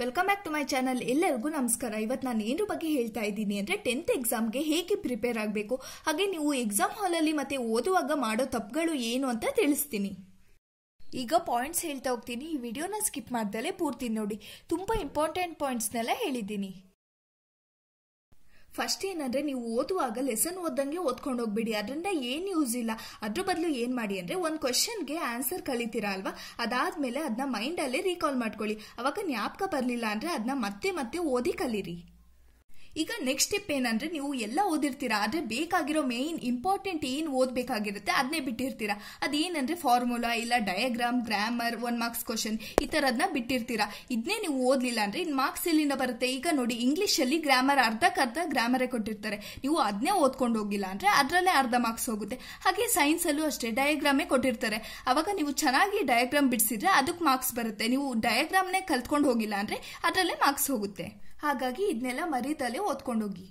welcome back to my channel ಎಲ್ಲರಿಗೂ ನಮಸ್ಕಾರ ಇವತ್ತು ನಾನು ಏನ್ರ ಬಗ್ಗೆ ಹೇಳ್ತಾ ಇದ್ದೀನಿ ಅಂದ್ರೆ ಟೆಂತ್ ಎಕ್ಸಾಮ್ಗೆ ಹೇಗೆ ಪ್ರಿಪೇರ್ ಆಗಬೇಕು ಹಾಗೆ ನೀವು ಎಕ್ಸಾಮ್ ಹಾಲಲ್ಲಿ ಮತ್ತೆ ಓದುವಾಗ ಮಾಡೋ ತಪ್ಪುಗಳು ಏನು ಅಂತ ತಿಳಿಸ್ತೀನಿ ಈಗ ಪಾಯಿಂಟ್ಸ್ ಹೇಳ್ತಾ ಹೋಗ್ತೀನಿ ಈ ವಿಡಿಯೋನ ಸ್ಕಿಪ್ ಮಾಡ್ದಲೇ ಪೂರ್ತಿ ನೋಡಿ ತುಂಬಾ ಇಂಪಾರ್ಟೆಂಟ್ ಪಾಯಿಂಟ್ಸ್ನೆಲ್ಲ ಹೇಳಿದ್ದೀನಿ ಫಸ್ಟ್ ಏನಂದ್ರೆ ನೀವು ಓದುವಾಗ ಲೆಸನ್ ಓದಂಗೆ ಓದ್ಕೊಂಡು ಹೋಗ್ಬಿಡಿ ಅದರಿಂದ ಏನು ಯೂಸ್ ಇಲ್ಲ ಅದ್ರ ಬದಲು ಏನು ಮಾಡಿ ಒಂದ್ ಒಂದು ಗೆ ಆನ್ಸರ್ ಕಲಿತೀರಾ ಅಲ್ವಾ ಅದಾದ್ಮೇಲೆ ಅದನ್ನ ಮೈಂಡ್ ಅಲ್ಲೇ ರೀಕಾಲ್ ಮಾಡ್ಕೊಳ್ಳಿ ಅವಾಗ ಜ್ಞಾಪಕ ಬರಲಿಲ್ಲ ಅಂದ್ರೆ ಅದನ್ನ ಮತ್ತೆ ಮತ್ತೆ ಓದಿ ಕಲೀರಿ ಈಗ ನೆಕ್ಸ್ಟ್ ಸ್ಟೆಪ್ ಏನಂದ್ರೆ ನೀವು ಎಲ್ಲ ಓದಿರ್ತೀರಾ ಆದ್ರೆ ಬೇಕಾಗಿರೋ ಮೇನ್ ಇಂಪಾರ್ಟೆಂಟ್ ಏನ್ ಓದ್ಬೇಕಾಗಿರುತ್ತೆ ಅದನ್ನೇ ಬಿಟ್ಟಿರ್ತೀರಾ ಅದೇನಂದ್ರೆ ಫಾರ್ಮುಲಾ ಇಲ್ಲ diagram grammar one marks question ಈ ತರದನ್ನ ಬಿಟ್ಟಿರ್ತೀರಾ ಇದನ್ನೇ ನೀವು ಓದ್ಲಿಲ್ಲ ಅಂದ್ರೆ ಇನ್ ಮಾರ್ಕ್ಸ್ ಎಲ್ಲಿಂದ ಬರುತ್ತೆ ಈಗ ನೋಡಿ ಇಂಗ್ಲಿಷ್ ಅಲ್ಲಿ ಗ್ರಾಮರ್ ಅರ್ಧಕ್ಕರ್ಧ ಗ್ರಾಮರೇ ಕೊಟ್ಟಿರ್ತಾರೆ ನೀವು ಅದನ್ನೇ ಓದ್ಕೊಂಡು ಹೋಗಿಲ್ಲ ಅಂದ್ರೆ ಅದರಲ್ಲೇ ಅರ್ಧ ಮಾರ್ಕ್ಸ್ ಹೋಗುತ್ತೆ ಹಾಗೆ ಸೈನ್ಸ್ ಅಲ್ಲೂ ಅಷ್ಟೇ ಡಯಾಗ್ರಾಮೇ ಕೊಟ್ಟಿರ್ತಾರೆ ಅವಾಗ ನೀವು ಚೆನ್ನಾಗಿ ಡಯಾಗ್ರಾಮ್ ಬಿಡಿಸಿದ್ರೆ ಅದಕ್ಕೆ ಮಾರ್ಕ್ಸ್ ಬರುತ್ತೆ ನೀವು ಡಯಾಗ್ರಾಮ್ನೇ ಕಲ್ತ್ಕೊಂಡು ಹೋಗಿಲ್ಲ ಅಂದ್ರೆ ಅದರಲ್ಲೇ ಮಾರ್ಕ್ಸ್ ಹೋಗುತ್ತೆ ಹಾಗಾಗಿ ಇದನ್ನೆಲ್ಲ ಮರೀತಲೇ ಓದ್ಕೊಂಡೋಗಿ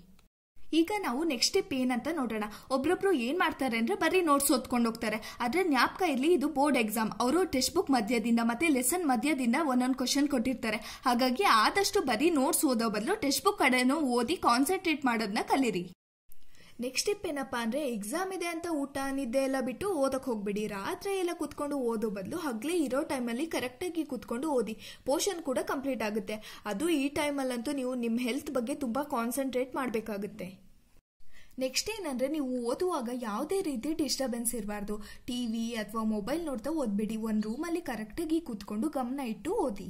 ಈಗ ನಾವು ನೆಕ್ಸ್ಟ್ ಸ್ಟೆಪ್ ಏನಂತ ನೋಡೋಣ ಒಬ್ರೊಬ್ರು ಏನ್ ಮಾಡ್ತಾರೆ ಅಂದ್ರೆ ಬರೀ ನೋಟ್ಸ್ ಓದ್ಕೊಂಡು ಹೋಗ್ತಾರೆ ಆದ್ರೆ ಜ್ಞಾಪಕ ಇರಲಿ ಇದು ಬೋರ್ಡ್ ಎಕ್ಸಾಮ್ ಅವರು ಟೆಕ್ಸ್ಟ್ ಬುಕ್ ಮಧ್ಯದಿಂದ ಮತ್ತೆ ಲೆಸನ್ ಮಧ್ಯದಿಂದ ಒಂದೊಂದು ಕ್ವಶನ್ ಕೊಟ್ಟಿರ್ತಾರೆ ಹಾಗಾಗಿ ಆದಷ್ಟು ಬರೀ ನೋಟ್ಸ್ ಓದೋ ಬದಲು ಟೆಕ್ಸ್ಟ್ ಬುಕ್ ಕಡೆನೂ ಓದಿ ಕಾನ್ಸಂಟ್ರೇಟ್ ಮಾಡೋದನ್ನ ಕಲೀರಿ ನೆಕ್ಸ್ಟ್ ಸ್ಟೆಪ್ ಏನಪ್ಪಾ ಅಂದರೆ ಎಕ್ಸಾಮ್ ಇದೆ ಅಂತ ಊಟ ನಿದ್ದೆ ಎಲ್ಲ ಬಿಟ್ಟು ಓದಕ್ಕೆ ಹೋಗ್ಬಿಡಿ ರಾತ್ರಿ ಎಲ್ಲ ಕೂತ್ಕೊಂಡು ಓದೋ ಬದಲು ಹಗಲೇ ಇರೋ ಟೈಮಲ್ಲಿ ಕರೆಕ್ಟಾಗಿ ಕೂತ್ಕೊಂಡು ಓದಿ ಪೋರ್ಷನ್ ಕೂಡ ಕಂಪ್ಲೀಟ್ ಆಗುತ್ತೆ ಅದು ಈ ಟೈಮಲ್ಲಂತೂ ನೀವು ನಿಮ್ಮ ಹೆಲ್ತ್ ಬಗ್ಗೆ ತುಂಬ ಕಾನ್ಸಂಟ್ರೇಟ್ ಮಾಡಬೇಕಾಗುತ್ತೆ ನೆಕ್ಸ್ಟ್ ಏನಂದರೆ ನೀವು ಓದುವಾಗ ಯಾವುದೇ ರೀತಿ ಡಿಸ್ಟರ್ಬೆನ್ಸ್ ಇರಬಾರ್ದು ಟಿ ವಿ ಅಥವಾ ಮೊಬೈಲ್ ನೋಡ್ತಾ ಓದ್ಬಿಡಿ ಒಂದು ರೂಮಲ್ಲಿ ಕರೆಕ್ಟಾಗಿ ಕೂತ್ಕೊಂಡು ಗಮನ ಇಟ್ಟು ಓದಿ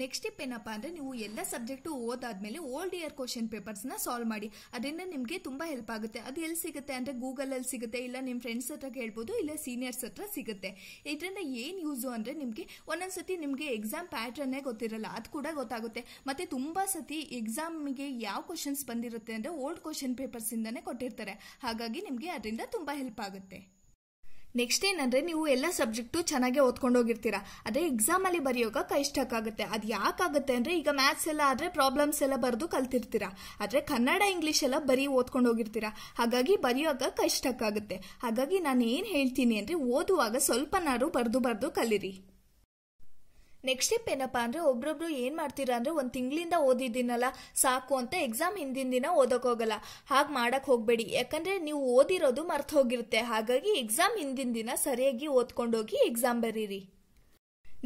ನೆಕ್ಸ್ಟ್ ಟಿಪ್ ಏನಪ್ಪಾ ಅಂದರೆ ನೀವು ಎಲ್ಲ ಸಬ್ಜೆಕ್ಟು ಓದಾದ್ಮೇಲೆ ಓಲ್ಡ್ ಇಯರ್ ಕ್ವಶನ್ ಪೇಪರ್ಸ್ನ ಸಾಲ್ವ್ ಮಾಡಿ ಅದರಿಂದ ನಿಮಗೆ ತುಂಬ ಹೆಲ್ಪ್ ಆಗುತ್ತೆ ಅದು ಎಲ್ಲಿ ಸಿಗುತ್ತೆ ಅಂದರೆ ಗೂಗಲಲ್ಲಿ ಸಿಗುತ್ತೆ ಇಲ್ಲ ನಿಮ್ಮ ಫ್ರೆಂಡ್ಸ್ ಹತ್ರ ಕೇಳ್ಬೋದು ಇಲ್ಲ ಸೀನಿಯರ್ಸ್ ಹತ್ರ ಸಿಗುತ್ತೆ ಇದರಿಂದ ಏನು ಯೂಸು ಅಂದರೆ ನಿಮಗೆ ಒಂದೊಂದ್ಸತಿ ನಿಮಗೆ ಎಕ್ಸಾಮ್ ಪ್ಯಾಟ್ರನ್ನೇ ಗೊತ್ತಿರಲ್ಲ ಅದು ಕೂಡ ಗೊತ್ತಾಗುತ್ತೆ ಮತ್ತೆ ತುಂಬಾ ಸತಿ ಎಕ್ಸಾಮ್ಗೆ ಯಾವ ಕ್ವಶನ್ಸ್ ಬಂದಿರುತ್ತೆ ಅಂದರೆ ಓಲ್ಡ್ ಕ್ವಶನ್ ಪೇಪರ್ಸಿಂದನೇ ಕೊಟ್ಟಿರ್ತಾರೆ ಹಾಗಾಗಿ ನಿಮಗೆ ಅದರಿಂದ ತುಂಬ ಹೆಲ್ಪ್ ಆಗುತ್ತೆ ನೆಕ್ಸ್ಟ್ ಏನಂದ್ರೆ ನೀವು ಎಲ್ಲ ಸಬ್ಜೆಕ್ಟು ಚೆನ್ನಾಗಿ ಓದ್ಕೊಂಡೋಗಿರ್ತೀರಾ ಆದರೆ ಅದೇ ಎಕ್ಸಾಮ್ ಅಲ್ಲಿ ಬರೆಯೋಗ ಕೈ ಆಗುತ್ತೆ ಅದು ಯಾಕಾಗುತ್ತೆ ಅಂದ್ರೆ ಈಗ ಮ್ಯಾಥ್ಸ್ ಎಲ್ಲ ಆದ್ರೆ ಪ್ರಾಬ್ಲಮ್ಸ್ ಎಲ್ಲ ಬರೆದು ಕಲ್ತಿರ್ತೀರಾ ಆದರೆ ಕನ್ನಡ ಇಂಗ್ಲಿಷ್ ಎಲ್ಲ ಬರೀ ಓದ್ಕೊಂಡು ಹೋಗಿರ್ತೀರಾ ಹಾಗಾಗಿ ಬರೆಯೋವಾಗ ಕೈ ಆಗುತ್ತೆ ಹಾಗಾಗಿ ನಾನು ಏನು ಹೇಳ್ತೀನಿ ಅಂದ್ರೆ ಓದುವಾಗ ಸ್ವಲ್ಪನಾರು ಬರೆದು ಬರೆದು ಕಲೀರಿ ನೆಕ್ಸ್ಟ್ ಸ್ಟೆಪ್ ಏನಪ್ಪ ಅಂದರೆ ಒಬ್ರೊಬ್ರು ಏನು ಮಾಡ್ತೀರಾ ಅಂದ್ರೆ ಒಂದು ತಿಂಗಳಿಂದ ಓದಿದ್ದೀನಲ್ಲ ಸಾಕು ಅಂತ ಎಕ್ಸಾಮ್ ಹಿಂದಿನ ದಿನ ಹೋಗಲ್ಲ ಹಾಗೆ ಮಾಡೋಕ್ಕೆ ಹೋಗಬೇಡಿ ಯಾಕಂದರೆ ನೀವು ಓದಿರೋದು ಮರ್ತು ಹೋಗಿರುತ್ತೆ ಹಾಗಾಗಿ ಎಕ್ಸಾಮ್ ಹಿಂದಿನ ದಿನ ಸರಿಯಾಗಿ ಓದ್ಕೊಂಡೋಗಿ ಎಕ್ಸಾಮ್ ಬರೀರಿ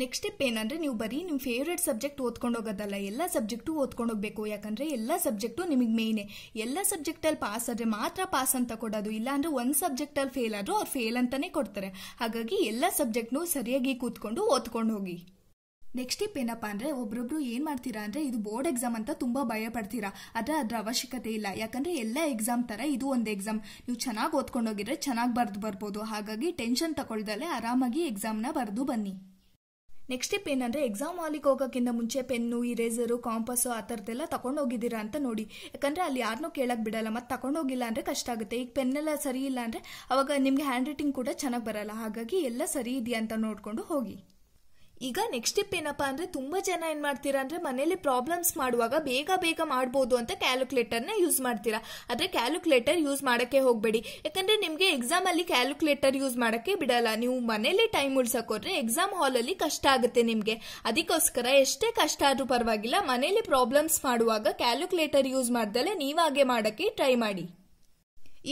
ನೆಕ್ಸ್ಟ್ ಸ್ಟೆಪ್ ಏನಂದ್ರೆ ನೀವು ಬರೀ ನಿಮ್ಮ ಫೇವ್ರೇಟ್ ಸಬ್ಜೆಕ್ಟ್ ಓದ್ಕೊಂಡು ಹೋಗೋದಲ್ಲ ಎಲ್ಲ ಸಬ್ಜೆಕ್ಟು ಓದ್ಕೊಂಡು ಹೋಗಬೇಕು ಯಾಕಂದರೆ ಎಲ್ಲ ಸಬ್ಜೆಕ್ಟು ನಿಮಗೆ ಮೇಯ್ನೆ ಎಲ್ಲ ಸಬ್ಜೆಕ್ಟಲ್ಲಿ ಪಾಸ್ ಆದ್ರೆ ಮಾತ್ರ ಪಾಸ್ ಅಂತ ಕೊಡೋದು ಇಲ್ಲಾಂದರೆ ಒಂದು ಸಬ್ಜೆಕ್ಟಲ್ಲಿ ಫೇಲ್ ಆದರೂ ಅವ್ರು ಫೇಲ್ ಅಂತಲೇ ಕೊಡ್ತಾರೆ ಹಾಗಾಗಿ ಎಲ್ಲ ಸಬ್ಜೆಕ್ಟ್ನೂ ಸರಿಯಾಗಿ ಕೂತ್ಕೊಂಡು ಓದ್ಕೊಂಡು ಹೋಗಿ ನೆಕ್ಸ್ಟ್ ಟಿಪ್ ಏನಪ್ಪ ಅಂದರೆ ಒಬ್ಬೊಬ್ರು ಏನು ಮಾಡ್ತೀರಾ ಅಂದರೆ ಇದು ಬೋರ್ಡ್ ಎಕ್ಸಾಮ್ ಅಂತ ತುಂಬ ಭಯ ಪಡ್ತೀರಾ ಆದರೆ ಅದರ ಅವಶ್ಯಕತೆ ಇಲ್ಲ ಯಾಕಂದರೆ ಎಲ್ಲ ಎಕ್ಸಾಮ್ ಥರ ಇದು ಒಂದು ಎಕ್ಸಾಮ್ ನೀವು ಚೆನ್ನಾಗಿ ಓದ್ಕೊಂಡೋಗಿದ್ರೆ ಚೆನ್ನಾಗಿ ಬರೆದು ಬರ್ಬೋದು ಹಾಗಾಗಿ ಟೆನ್ಷನ್ ತಗೊಳ್ದಲ್ಲೇ ಆರಾಮಾಗಿ ಎಕ್ಸಾಮ್ನ ಬರೆದು ಬನ್ನಿ ನೆಕ್ಸ್ಟ್ ಟಿಪ್ ಏನಂದ್ರೆ ಎಕ್ಸಾಮ್ ಹಾಲಿಗೆ ಹೋಗೋಕ್ಕಿಂತ ಮುಂಚೆ ಪೆನ್ನು ಇರೇಸರು ಕಾಂಪಸ್ ಆ ಥರದ್ದೆಲ್ಲ ಹೋಗಿದ್ದೀರಾ ಅಂತ ನೋಡಿ ಯಾಕಂದರೆ ಅಲ್ಲಿ ಯಾರನ್ನೂ ಕೇಳಕ್ಕೆ ಬಿಡಲ್ಲ ಮತ್ತು ಹೋಗಿಲ್ಲ ಅಂದರೆ ಕಷ್ಟ ಆಗುತ್ತೆ ಈಗ ಪೆನ್ನೆಲ್ಲ ಸರಿ ಇಲ್ಲ ಅಂದರೆ ಅವಾಗ ನಿಮಗೆ ಹ್ಯಾಂಡ್ ರೈಟಿಂಗ್ ಕೂಡ ಚೆನ್ನಾಗಿ ಬರಲ್ಲ ಹಾಗಾಗಿ ಎಲ್ಲ ಸರಿ ಇದೆಯಾ ಅಂತ ನೋಡಿಕೊಂಡು ಹೋಗಿ ಈಗ ನೆಕ್ಸ್ಟ್ ಸ್ಟೆಪ್ ಏನಪ್ಪಾ ಅಂದ್ರೆ ತುಂಬಾ ಜನ ಏನು ಮಾಡ್ತೀರಾ ಅಂದ್ರೆ ಮನೇಲಿ ಪ್ರಾಬ್ಲಮ್ಸ್ ಮಾಡುವಾಗ ಬೇಗ ಬೇಗ ಮಾಡಬಹುದು ಅಂತ ಕ್ಯಾಲ್ಕುಲೇಟರ್ನ ಯೂಸ್ ಮಾಡ್ತೀರಾ ಆದರೆ ಕ್ಯಾಲ್ಕುಲೇಟರ್ ಯೂಸ್ ಹೋಗ್ಬೇಡಿ ಹೋಗಬೇಡಿ ಯಾಕಂದರೆ ನಿಮಗೆ ಅಲ್ಲಿ ಕ್ಯಾಲ್ಕುಲೇಟರ್ ಯೂಸ್ ಮಾಡಕ್ಕೆ ಬಿಡಲ್ಲ ನೀವು ಮನೇಲಿ ಟೈಮ್ ಉಳ್ಸಕ್ಕೋದ್ರೆ ಎಕ್ಸಾಮ್ ಹಾಲ್ ಅಲ್ಲಿ ಕಷ್ಟ ಆಗುತ್ತೆ ನಿಮಗೆ ಅದಕ್ಕೋಸ್ಕರ ಎಷ್ಟೇ ಕಷ್ಟ ಆದ್ರೂ ಪರವಾಗಿಲ್ಲ ಮನೇಲಿ ಪ್ರಾಬ್ಲಮ್ಸ್ ಮಾಡುವಾಗ ಕ್ಯಾಲ್ಕುಲೇಟರ್ ಯೂಸ್ ಮಾಡ್ದಲೇ ನೀವಾಗೆ ಮಾಡಕ್ಕೆ ಟ್ರೈ ಮಾಡಿ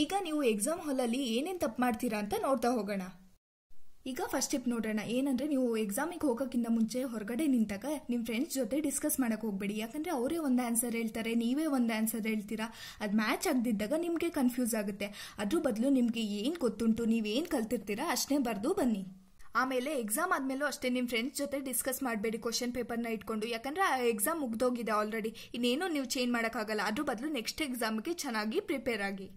ಈಗ ನೀವು ಎಕ್ಸಾಮ್ ಹಾಲ್ ಅಲ್ಲಿ ಏನೇನ್ ತಪ್ಪು ಮಾಡ್ತೀರಾ ಅಂತ ನೋಡ್ತಾ ಹೋಗೋಣ ಈಗ ಫಸ್ಟ್ ಟಿಪ್ ನೋಡೋಣ ಏನಂದ್ರೆ ನೀವು ಎಕ್ಸಾಮಿಗೆ ಹೋಗೋಕ್ಕಿಂತ ಮುಂಚೆ ಹೊರಗಡೆ ನಿಂತಾಗ ನಿಮ್ಮ ಫ್ರೆಂಡ್ಸ್ ಜೊತೆ ಡಿಸ್ಕಸ್ ಮಾಡಕ್ ಹೋಗ್ಬೇಡಿ ಯಾಕಂದ್ರೆ ಅವರೇ ಒಂದು ಆನ್ಸರ್ ಹೇಳ್ತಾರೆ ನೀವೇ ಒಂದು ಆನ್ಸರ್ ಹೇಳ್ತೀರಾ ಅದು ಮ್ಯಾಚ್ ಆಗದಿದ್ದಾಗ ನಿಮಗೆ ಕನ್ಫ್ಯೂಸ್ ಆಗುತ್ತೆ ಅದ್ರ ಬದಲು ನಿಮಗೆ ಏನು ಗೊತ್ತುಂಟು ನೀವೇನು ಕಲ್ತಿರ್ತೀರಾ ಅಷ್ಟೇ ಬರೆದು ಬನ್ನಿ ಆಮೇಲೆ ಎಕ್ಸಾಮ್ ಆದ್ಮೇಲೆ ಅಷ್ಟೇ ನಿಮ್ಮ ಫ್ರೆಂಡ್ಸ್ ಜೊತೆ ಡಿಸ್ಕಸ್ ಮಾಡಬೇಡಿ ಕ್ವಶನ್ ಪೇಪರ್ನ ಇಟ್ಕೊಂಡು ಯಾಕಂದರೆ ಆ ಎಕ್ಸಾಮ್ ಮುಗ್ದೋಗಿದೆ ಆಲ್ರೆಡಿ ಇನ್ನೇನು ನೀವು ಚೇಂಜ್ ಮಾಡೋಕ್ಕಾಗಲ್ಲ ಅದ್ರ ಬದಲು ನೆಕ್ಸ್ಟ್ ಎಕ್ಸಾಮ್ಗೆ ಚೆನ್ನಾಗಿ ಪ್ರಿಪೇರ್ ಆಗಿ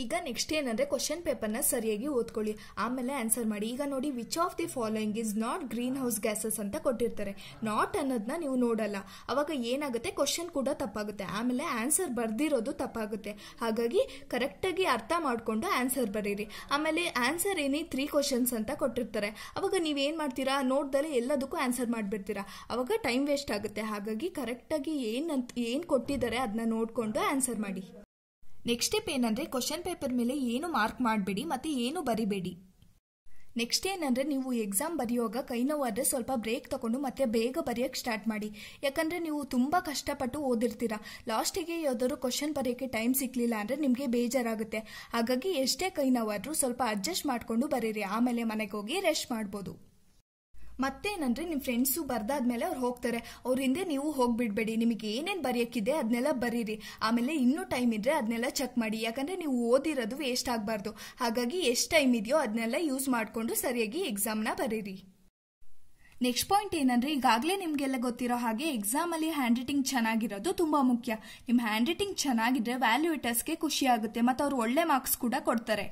ಈಗ ನೆಕ್ಸ್ಟ್ ಏನಂದ್ರೆ ಕ್ವಶನ್ ಪೇಪರ್ನ ಸರಿಯಾಗಿ ಓದ್ಕೊಳ್ಳಿ ಆಮೇಲೆ ಆನ್ಸರ್ ಮಾಡಿ ಈಗ ನೋಡಿ which of the following is not greenhouse gases ಅಂತ ಕೊಟ್ಟಿರ್ತಾರೆ ನಾಟ್ ಅನ್ನೋದನ್ನ ನೀವು ನೋಡಲ್ಲ ಅವಾಗ ಏನಾಗುತ್ತೆ ಕ್ವಶನ್ ಕೂಡ ತಪ್ಪಾಗುತ್ತೆ ಆಮೇಲೆ ಆನ್ಸರ್ ಬರ್ದಿರೋದು ತಪ್ಪಾಗುತ್ತೆ ಹಾಗಾಗಿ ಕರೆಕ್ಟಾಗಿ ಅರ್ಥ ಮಾಡಿಕೊಂಡು ಆನ್ಸರ್ ಬರೀರಿ ಆಮೇಲೆ ಆನ್ಸರ್ ಏನೇ ತ್ರೀ ಕ್ವಶನ್ಸ್ ಅಂತ ಕೊಟ್ಟಿರ್ತಾರೆ ಅವಾಗ ನೀವೇನು ಮಾಡ್ತೀರಾ ನೋಡ್ದಲ್ಲೇ ಎಲ್ಲದಕ್ಕೂ ಆನ್ಸರ್ ಮಾಡಿಬಿಡ್ತೀರಾ ಅವಾಗ ಟೈಮ್ ವೇಸ್ಟ್ ಆಗುತ್ತೆ ಹಾಗಾಗಿ ಕರೆಕ್ಟಾಗಿ ಏನಂತ ಏನು ಕೊಟ್ಟಿದ್ದಾರೆ ಅದನ್ನ ನೋಡಿಕೊಂಡು ಆನ್ಸರ್ ಮಾಡಿ ನೆಕ್ಸ್ಟ್ ಸ್ಟೆಪ್ ಏನಂದರೆ ಕ್ವಶನ್ ಪೇಪರ್ ಮೇಲೆ ಏನು ಮಾರ್ಕ್ ಮಾಡಬೇಡಿ ಮತ್ತು ಏನು ಬರಿಬೇಡಿ ನೆಕ್ಸ್ಟ್ ಏನಂದರೆ ನೀವು ಎಕ್ಸಾಮ್ ಬರೆಯುವಾಗ ಕೈ ನೋವಾದರೆ ಸ್ವಲ್ಪ ಬ್ರೇಕ್ ತಗೊಂಡು ಮತ್ತೆ ಬೇಗ ಬರೆಯೋಕ್ಕೆ ಸ್ಟಾರ್ಟ್ ಮಾಡಿ ಯಾಕಂದರೆ ನೀವು ತುಂಬ ಕಷ್ಟಪಟ್ಟು ಓದಿರ್ತೀರ ಲಾಸ್ಟಿಗೆ ಯಾವುದಾದ್ರು ಕ್ವಶನ್ ಬರೆಯೋಕ್ಕೆ ಟೈಮ್ ಸಿಕ್ಕಲಿಲ್ಲ ಅಂದರೆ ನಿಮಗೆ ಬೇಜಾರಾಗುತ್ತೆ ಹಾಗಾಗಿ ಎಷ್ಟೇ ಕೈ ಸ್ವಲ್ಪ ಅಡ್ಜಸ್ಟ್ ಮಾಡಿಕೊಂಡು ಬರೀರಿ ಆಮೇಲೆ ಮನೆಗೆ ಹೋಗಿ ರೆಸ್ಟ್ ಮಾಡ್ಬೋದು ಮತ್ತೇನಂದ್ರೆ ನಿಮ್ಮ ಫ್ರೆಂಡ್ಸು ಬರ್ದಾದ್ಮೇಲೆ ಅವ್ರು ಹೋಗ್ತಾರೆ ಅವ್ರ ಹಿಂದೆ ನೀವು ಹೋಗ್ಬಿಡ್ಬೇಡಿ ನಿಮಗೆ ಏನೇನು ಬರೆಯೋಕ್ಕಿದೆ ಅದನ್ನೆಲ್ಲ ಬರೀರಿ ಆಮೇಲೆ ಇನ್ನೂ ಟೈಮ್ ಇದ್ರೆ ಅದನ್ನೆಲ್ಲ ಚೆಕ್ ಮಾಡಿ ಯಾಕಂದರೆ ನೀವು ಓದಿರೋದು ವೇಸ್ಟ್ ಆಗಬಾರ್ದು ಹಾಗಾಗಿ ಎಷ್ಟು ಟೈಮ್ ಇದೆಯೋ ಅದನ್ನೆಲ್ಲ ಯೂಸ್ ಮಾಡಿಕೊಂಡು ಸರಿಯಾಗಿ ಎಕ್ಸಾಮ್ನ ಬರೀರಿ ನೆಕ್ಸ್ಟ್ ಪಾಯಿಂಟ್ ಏನಂದ್ರೆ ಈಗಾಗಲೇ ನಿಮಗೆಲ್ಲ ಗೊತ್ತಿರೋ ಹಾಗೆ ಎಕ್ಸಾಮಲ್ಲಿ ಹ್ಯಾಂಡ್ ರೈಟಿಂಗ್ ಚೆನ್ನಾಗಿರೋದು ತುಂಬ ಮುಖ್ಯ ನಿಮ್ಮ ಹ್ಯಾಂಡ್ ರೈಟಿಂಗ್ ಚೆನ್ನಾಗಿದ್ರೆ ವ್ಯಾಲ್ಯೂಟರ್ಸ್ಗೆ ಖುಷಿ ಆಗುತ್ತೆ ಮತ್ತು ಅವ್ರು ಒಳ್ಳೆ ಮಾರ್ಕ್ಸ್ ಕೂಡ ಕೊಡ್ತಾರೆ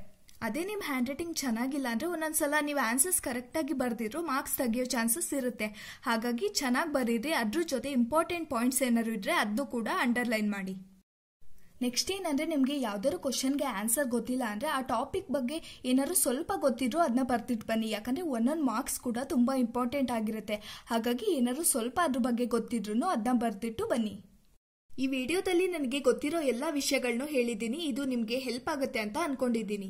ಅದೇ ನಿಮ್ಮ ಹ್ಯಾಂಡ್ ರೈಟಿಂಗ್ ಚೆನ್ನಾಗಿಲ್ಲ ಅಂದರೆ ಒಂದೊಂದ್ಸಲ ನೀವು ಆನ್ಸರ್ಸ್ ಕರೆಕ್ಟಾಗಿ ಬರೆದಿದ್ರು ಮಾರ್ಕ್ಸ್ ತೆಗಿಯೋ ಚಾನ್ಸಸ್ ಇರುತ್ತೆ ಹಾಗಾಗಿ ಚೆನ್ನಾಗಿ ಬರೀರಿ ಅದ್ರ ಜೊತೆ ಇಂಪಾರ್ಟೆಂಟ್ ಪಾಯಿಂಟ್ಸ್ ಏನಾದ್ರು ಇದ್ರೆ ಅದು ಕೂಡ ಅಂಡರ್ಲೈನ್ ಮಾಡಿ ನೆಕ್ಸ್ಟ್ ಏನಂದ್ರೆ ನಿಮಗೆ ಯಾವ್ದಾದ್ರು ಕ್ವಶನ್ಗೆ ಆನ್ಸರ್ ಗೊತ್ತಿಲ್ಲ ಅಂದ್ರೆ ಆ ಟಾಪಿಕ್ ಬಗ್ಗೆ ಏನಾದ್ರು ಸ್ವಲ್ಪ ಗೊತ್ತಿದ್ರು ಅದನ್ನ ಬರ್ತಿಟ್ ಬನ್ನಿ ಯಾಕಂದ್ರೆ ಒಂದೊಂದು ಮಾರ್ಕ್ಸ್ ಕೂಡ ತುಂಬಾ ಇಂಪಾರ್ಟೆಂಟ್ ಆಗಿರುತ್ತೆ ಹಾಗಾಗಿ ಏನಾದ್ರು ಸ್ವಲ್ಪ ಅದ್ರ ಬಗ್ಗೆ ಗೊತ್ತಿದ್ರು ಅದನ್ನ ಬರ್ತಿಟ್ಟು ಬನ್ನಿ ಈ ವಿಡಿಯೋದಲ್ಲಿ ನನಗೆ ಗೊತ್ತಿರೋ ಎಲ್ಲ ವಿಷಯಗಳನ್ನೂ ಹೇಳಿದ್ದೀನಿ ಇದು ನಿಮಗೆ ಹೆಲ್ಪ್ ಆಗುತ್ತೆ ಅಂತ ಅನ್ಕೊಂಡಿದ್ದೀನಿ